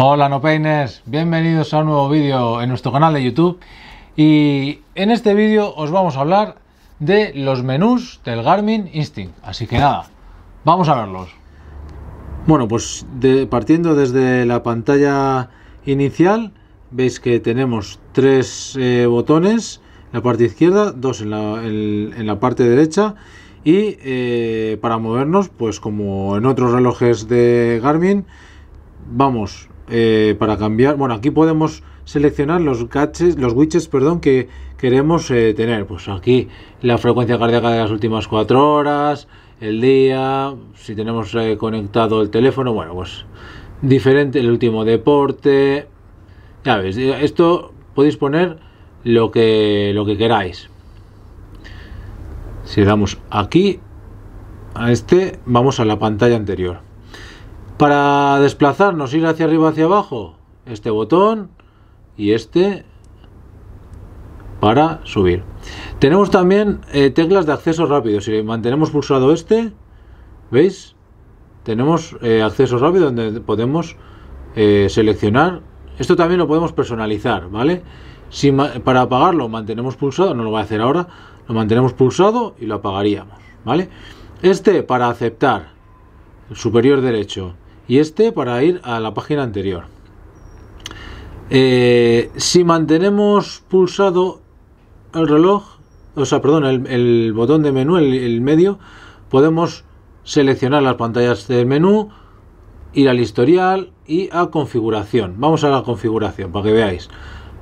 Hola no peines, bienvenidos a un nuevo vídeo en nuestro canal de YouTube y en este vídeo os vamos a hablar de los menús del Garmin Instinct, así que nada, vamos a verlos. Bueno pues partiendo desde la pantalla inicial veis que tenemos tres eh, botones en la parte izquierda, dos en la, parte derecha y eh, para movernos pues como en otros relojes de Garmin vamos eh, para cambiar. Bueno, aquí podemos seleccionar los gaches los widgets, perdón, que queremos eh, tener. Pues aquí la frecuencia cardíaca de las últimas cuatro horas, el día, si tenemos eh, conectado el teléfono, bueno, pues diferente, el último deporte. Ya ves esto podéis poner lo que lo que queráis. Si damos aquí a este, vamos a la pantalla anterior. Para desplazarnos, ir hacia arriba, hacia abajo, este botón y este para subir. Tenemos también eh, teclas de acceso rápido. Si mantenemos pulsado este, ¿veis? Tenemos eh, acceso rápido donde podemos eh, seleccionar. Esto también lo podemos personalizar, ¿vale? Si para apagarlo mantenemos pulsado, no lo voy a hacer ahora, lo mantenemos pulsado y lo apagaríamos, ¿vale? Este para aceptar, superior derecho y este para ir a la página anterior. Eh, si mantenemos pulsado el reloj, o sea, perdón, el, botón de menú, el, el, medio, podemos seleccionar las pantallas del menú, ir al historial y a configuración. Vamos a la configuración para que veáis.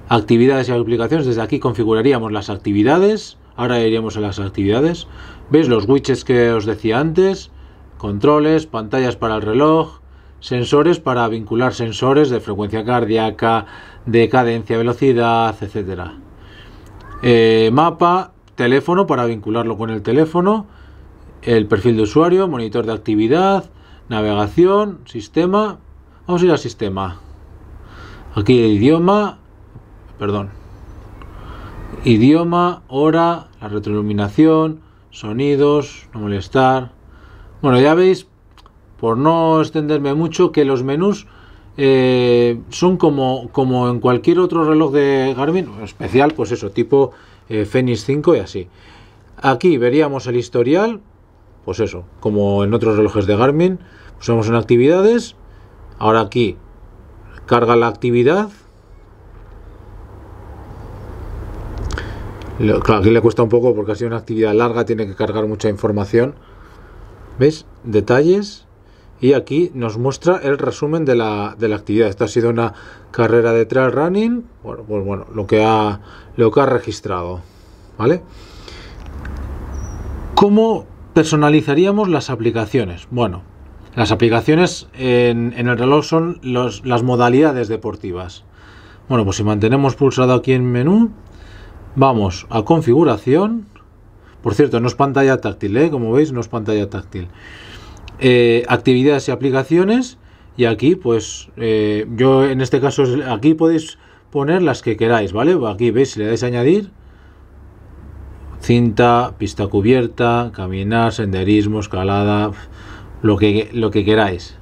Actividades y aplicaciones, desde aquí configuraríamos las actividades, ahora iríamos a las actividades. ¿Veis los widgets que os decía antes? Controles, pantallas para el reloj, sensores para vincular sensores de frecuencia cardíaca, de cadencia, velocidad, etc. Eh, mapa, teléfono para vincularlo con el teléfono, el perfil de usuario, monitor de actividad, navegación, sistema. Vamos a ir al sistema. Aquí el idioma, perdón, idioma, hora, la retroiluminación, sonidos, no molestar. Bueno, ya veis por no extenderme mucho, que los menús eh, son como, en cualquier otro reloj de Garmin, especial, pues eso, tipo eh, Fenix 5 y así. Aquí veríamos el historial, pues eso, como en otros relojes de Garmin, usamos en actividades, ahora aquí carga la actividad, Claro, aquí le cuesta un poco porque ha sido una actividad larga, tiene que cargar mucha información. ¿Ves? Detalles y aquí nos muestra el resumen de la, actividad. Esta ha sido una carrera de trail running, bueno, pues bueno, lo que ha, lo que ha registrado, ¿vale? ¿Cómo personalizaríamos las aplicaciones? Bueno, las aplicaciones en, el reloj son las modalidades deportivas. Bueno, pues si mantenemos pulsado aquí en menú, vamos a configuración. Por cierto, no es pantalla táctil, ¿eh? como veis, no es pantalla táctil. Eh, actividades y aplicaciones y aquí pues eh, yo en este caso aquí podéis poner las que queráis vale aquí veis le dais añadir cinta pista cubierta caminar senderismo escalada lo que lo que queráis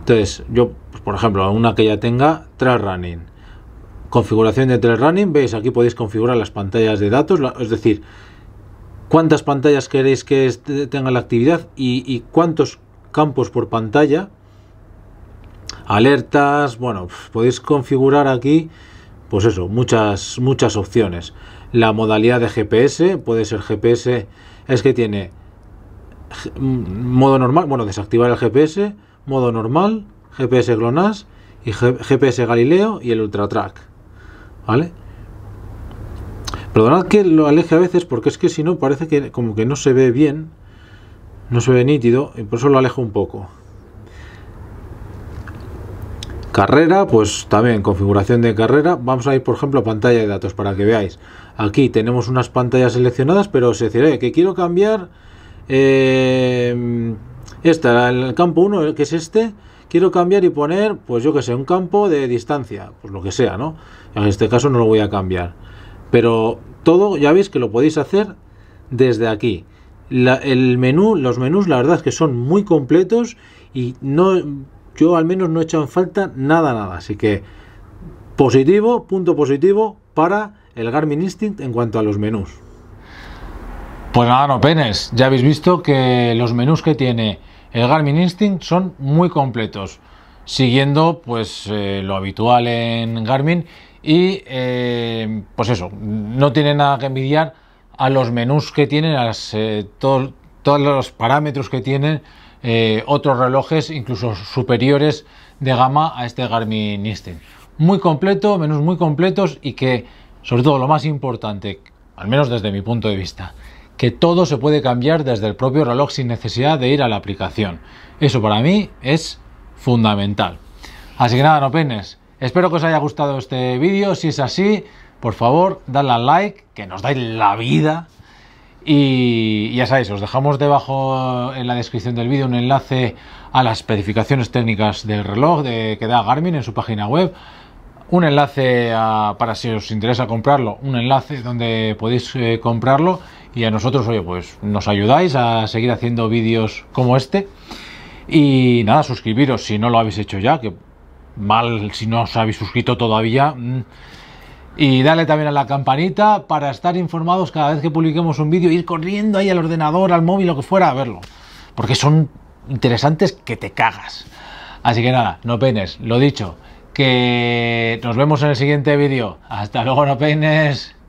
entonces yo pues, por ejemplo una que ya tenga trail running configuración de trail running veis aquí podéis configurar las pantallas de datos es decir cuántas pantallas queréis que tenga la actividad y, cuántos campos por pantalla. Alertas, bueno, podéis configurar aquí, pues eso, muchas, muchas opciones. La modalidad de GPS, puede ser GPS, es que tiene mm, modo normal, bueno, desactivar el GPS, modo normal, GPS GLONASS y GPS Galileo y el UltraTrack. ¿Vale? Perdonad que lo aleje a veces porque es que si no parece que como que no se ve bien, no se ve nítido y por eso lo alejo un poco. Carrera, pues también configuración de carrera. Vamos a ir, por ejemplo, a pantalla de datos para que veáis. Aquí tenemos unas pantallas seleccionadas, pero se decir, que quiero cambiar eh, esta, el campo 1, que es este, quiero cambiar y poner, pues yo que sé, un campo de distancia, pues lo que sea, ¿no? En este caso no lo voy a cambiar. Pero todo ya veis que lo podéis hacer desde aquí. el menú, los menús, la verdad es que son muy completos y no, yo al menos no he en falta nada, nada. Así que positivo, punto positivo para el Garmin Instinct en cuanto a los menús. Pues nada, no penes. Ya habéis visto que los menús que tiene el Garmin Instinct son muy completos, siguiendo pues eh, lo habitual en Garmin y eh, pues eso, no tiene nada que envidiar a los menús que tienen, a las, eh, todos los parámetros que tienen eh, otros relojes, incluso superiores de gama a este Garmin Instinct. Muy completo, menús muy completos y que, sobre todo lo más importante, al menos desde mi punto de vista, que todo se puede cambiar desde el propio reloj sin necesidad de ir a la aplicación. Eso para mí es fundamental. Así que nada, no penes. Espero que os haya gustado este vídeo. Si es así, por favor, dadle al like, que nos dais la vida. Y ya sabéis, os dejamos debajo en la descripción del vídeo un enlace a las especificaciones técnicas del reloj de, que da Garmin en su página web. Un enlace para si os interesa comprarlo, un enlace donde podéis eh, comprarlo. Y a nosotros, oye, pues nos ayudáis a seguir haciendo vídeos como este. Y nada, suscribiros si no lo habéis hecho ya, que mal si no os habéis suscrito todavía. Mm. Y dale también a la campanita para estar informados cada vez que publiquemos un vídeo, ir corriendo ahí al ordenador, al móvil, lo que fuera, a verlo. Porque son interesantes que te cagas. Así que nada, no peines, lo dicho, que nos vemos en el siguiente vídeo. Hasta luego, no peines.